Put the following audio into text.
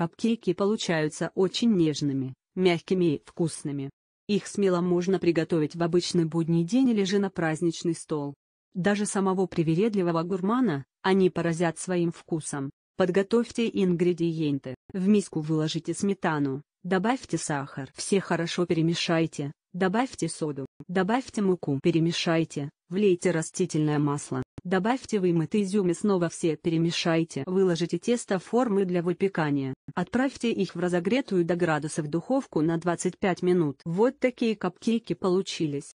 Капкейки получаются очень нежными, мягкими и вкусными. Их смело можно приготовить в обычный будний день или же на праздничный стол. Даже самого привередливого гурмана, они поразят своим вкусом. Подготовьте ингредиенты. В миску выложите сметану, добавьте сахар. Все хорошо перемешайте, добавьте соду, добавьте муку. Перемешайте, влейте растительное масло, Добавьте вымытый изюм и снова все перемешайте. Выложите тесто в формы для выпекания. Отправьте их в разогретую до градусов духовку на 25 минут. Вот такие капкейки получились.